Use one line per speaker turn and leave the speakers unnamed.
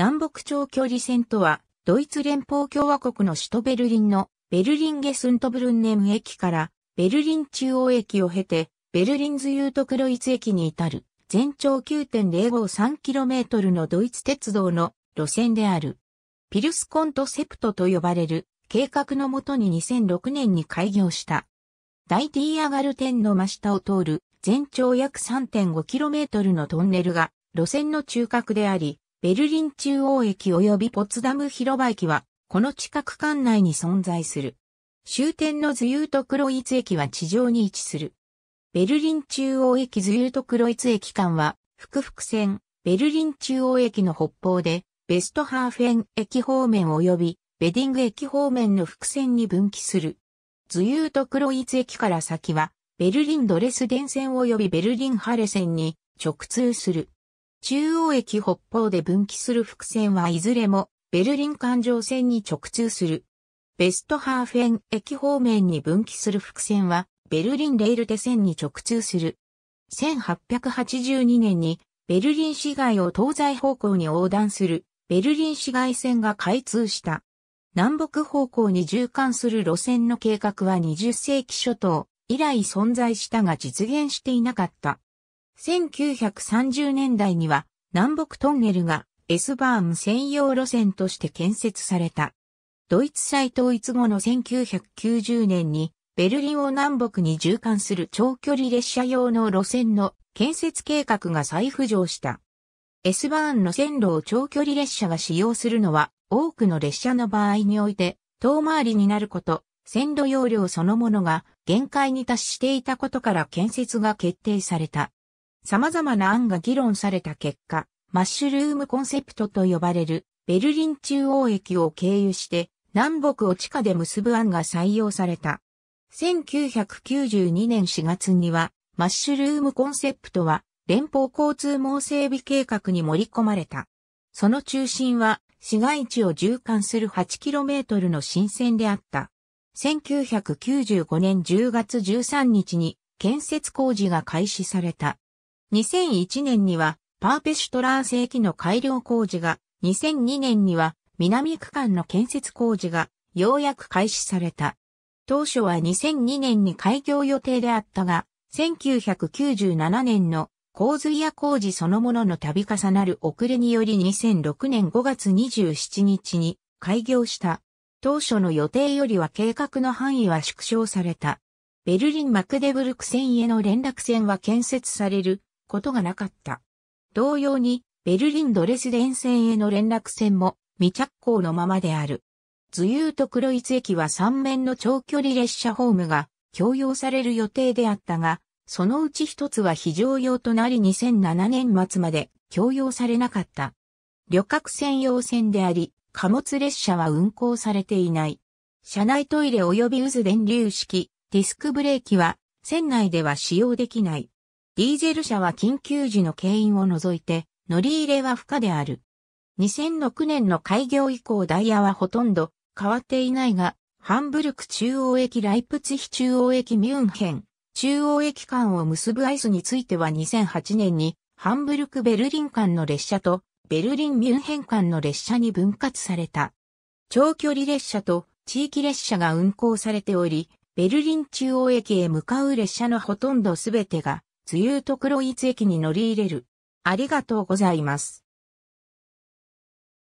南北長距離線とは、ドイツ連邦共和国の首都ベルリンのベルリンゲスントブルンネム駅からベルリン中央駅を経てベルリンズユートクロイツ駅に至る全長 9.053km のドイツ鉄道の路線である。ピルスコントセプトと呼ばれる計画のもとに2006年に開業した。大ティーアガル天の真下を通る全長約 3.5km のトンネルが路線の中核であり、ベルリン中央駅及びポツダム広場駅は、この近く間内に存在する。終点のズユートクロイツ駅は地上に位置する。ベルリン中央駅ズユートクロイツ駅間は、複々線、ベルリン中央駅の北方で、ベストハーフェン駅方面及び、ベディング駅方面の複線に分岐する。ズユートクロイツ駅から先は、ベルリンドレス電線及びベルリンハレ線に直通する。中央駅北方で分岐する伏線はいずれもベルリン環状線に直通する。ベストハーフェン駅方面に分岐する伏線はベルリンレール手線に直通する。1882年にベルリン市街を東西方向に横断するベルリン市街線が開通した。南北方向に縦貫する路線の計画は20世紀初頭以来存在したが実現していなかった。1930年代には南北トンネルが S バーン専用路線として建設された。ドイツ再統一後の1990年にベルリンを南北に縦貫する長距離列車用の路線の建設計画が再浮上した。S バーンの線路を長距離列車が使用するのは多くの列車の場合において遠回りになること、線路容量そのものが限界に達していたことから建設が決定された。様々な案が議論された結果、マッシュルームコンセプトと呼ばれるベルリン中央駅を経由して南北を地下で結ぶ案が採用された。1992年4月にはマッシュルームコンセプトは連邦交通網整備計画に盛り込まれた。その中心は市街地を縦貫する 8km の新線であった。1995年10月13日に建設工事が開始された。2001年にはパーペシュトラー製機の改良工事が、2002年には南区間の建設工事がようやく開始された。当初は2002年に開業予定であったが、1997年の洪水や工事そのものの度重なる遅れにより2006年5月27日に開業した。当初の予定よりは計画の範囲は縮小された。ベルリン・マクデブルク線への連絡線は建設されることがなかった。同様に、ベルリン・ドレスデン線への連絡線も未着工のままである。ズユーとクロイツ駅は3面の長距離列車ホームが供用される予定であったが、そのうち一つは非常用となり2007年末まで供用されなかった。旅客専用線であり、貨物列車は運行されていない。車内トイレ及び渦電流式、ディスクブレーキは、船内では使用できない。ディーゼル車は緊急時の牽引を除いて、乗り入れは不可である。2006年の開業以降ダイヤはほとんど変わっていないが、ハンブルク中央駅ライプツヒ中央駅ミュンヘン、中央駅間を結ぶアイスについては2008年に、ハンブルクベルリン間の列車と、ベルリンミュンヘン間の列車に分割された。長距離列車と地域列車が運行されており、ベルリン中央駅へ向かう列車のほとんどすべてが梅雨と黒い駅に乗り入れる。ありがとうございます。